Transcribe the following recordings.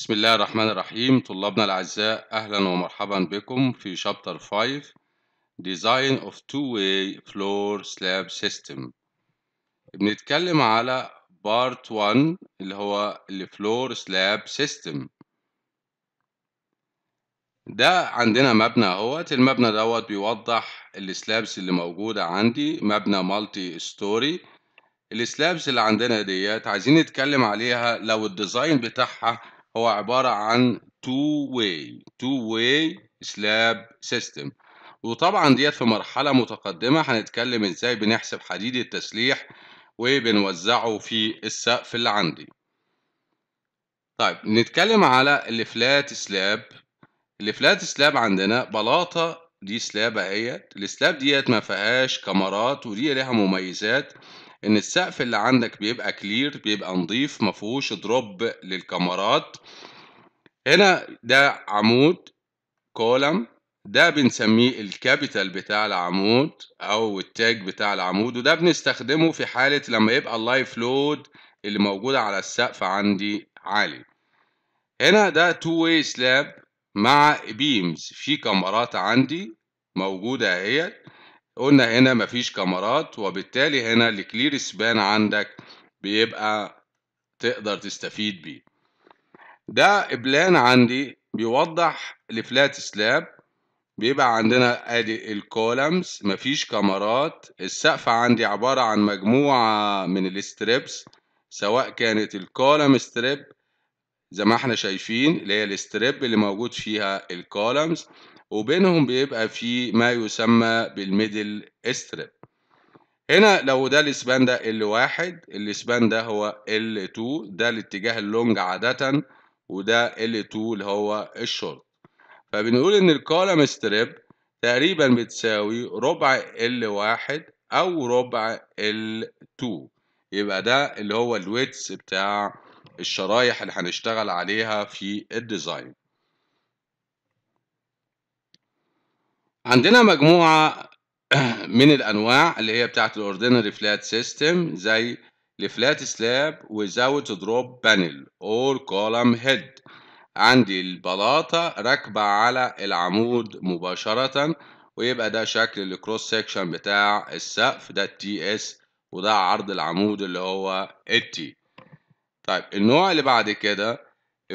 بسم الله الرحمن الرحيم طلابنا الأعزاء أهلا ومرحبا بكم في شابتر 5 Design of Two-Way Floor Slab System بنتكلم على بارت 1 اللي هو الفلور سلاب سيستم ده عندنا مبنى اهوت المبنى دوت بيوضح السلابس اللي موجودة عندي مبنى مالتي ستوري السلابس اللي عندنا ديت عايزين نتكلم عليها لو الديزاين بتاعها هو عبارة عن two way two way slab system وطبعا ديت في مرحلة متقدمة هنتكلم ازاي بنحسب حديد التسليح وبنوزعه في السقف اللي عندي طيب نتكلم على الفلات سلاب الفلات سلاب عندنا بلاطة دي سلاب اهيت السلاب ديت ما فيهاش كمرات ودي لها مميزات ان السقف اللي عندك بيبقى كلير بيبقى نظيف ما فيهوش دروب للكاميرات هنا ده عمود كولم ده بنسميه الكابيتال بتاع العمود او التاج بتاع العمود وده بنستخدمه في حالة لما يبقى اللايف لود اللي موجودة على السقف عندي عالي هنا ده تو واي سلاب مع بيمز في كاميرات عندي موجودة اهيت قلنا هنا مفيش كاميرات وبالتالي هنا الكلير سبان عندك بيبقى تقدر تستفيد بيه ده بلان عندي بيوضح الفلات سلاب بيبقى عندنا ادي الكولمز مفيش كاميرات السقف عندي عبارة عن مجموعة من الستريبس سواء كانت الكولم ستريب زي ما احنا شايفين اللي هي الستريب اللي موجود فيها الكولمز وبينهم بيبقى في ما يسمى بالميدل استريب هنا لو ده الاسبان ده ال 1 الاسبان ده هو ال 2 ده الاتجاه اللونج عادة وده ال 2 اللي هو الشورت فبنقول ان الكولم ستريب تقريبا بتساوي ربع ال 1 او ربع ال 2 يبقى ده اللي هو الويتس بتاع الشرايح اللي هنشتغل عليها في الديزاين عندنا مجموعة من الأنواع اللي هي بتاعت الأوردينري فلات سيستم زي الفلات سلاب وزاوت دروب بانل أور كولم هيد عندي البلاطة راكبة على العمود مباشرة ويبقى ده شكل الكروس سيكشن بتاع السقف ده التي اس وده عرض العمود اللي هو التي طيب النوع اللي بعد كده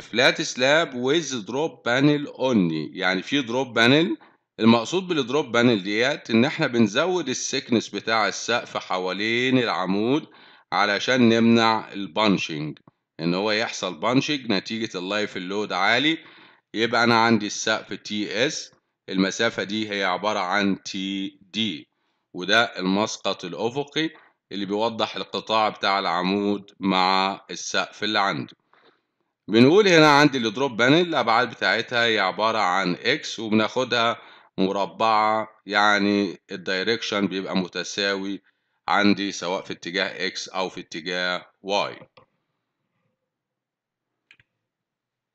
فلات سلاب ويز دروب بانل اونلي يعني في دروب بانل المقصود بالدروب بانل ديت ان احنا بنزود السكنس بتاع السقف حوالين العمود علشان نمنع البانشنج ان هو يحصل بانشنج نتيجة اللايف اللود عالي يبقى انا عندي السقف تي اس المسافة دي هي عبارة عن تي دي وده المسقط الافقي اللي بيوضح القطاع بتاع العمود مع السقف اللي عنده بنقول هنا عندي الدروب بانل الابعاد بتاعتها هي عبارة عن اكس وبناخدها مربعة يعني الدايركشن بيبقى متساوي عندي سواء في اتجاه x أو في اتجاه y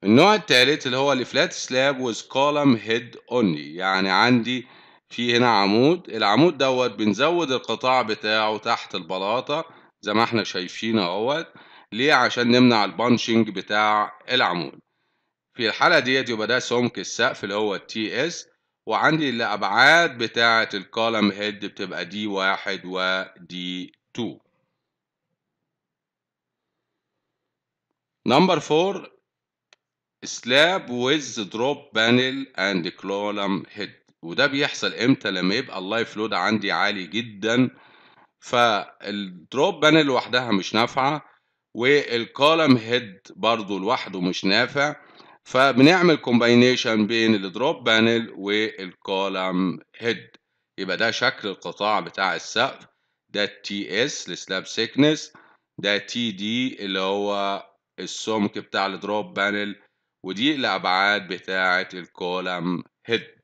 النوع الثالث اللي هو الفلات سلاب وذ كولم هيد اونلي يعني عندي في هنا عمود العمود دوت بنزود القطاع بتاعه تحت البلاطة زي ما احنا شايفين اهوت ليه عشان نمنع البانشنج بتاع العمود في الحالة ديت يبقى ده سمك السقف اللي هو تي اس وعندي الأبعاد بتاعة الكولم هيد بتبقى دي واحد ودي تو نمبر فور سلاب ويز دروب بانل اند كولم هيد وده بيحصل امتى لما يبقى اللايف لود عندي عالي جدا فالدروب بانل لوحدها مش نافعه والكولم هيد برضو لوحده مش نافع فبنعمل كومباينيشن بين الدروب بانل والكولم هيد يبقى ده شكل القطاع بتاع السقف ده تي اس السلاب سيكنس ده تي دي اللي هو السمك بتاع الدروب بانل ودي الابعاد بتاعه الكولم هيد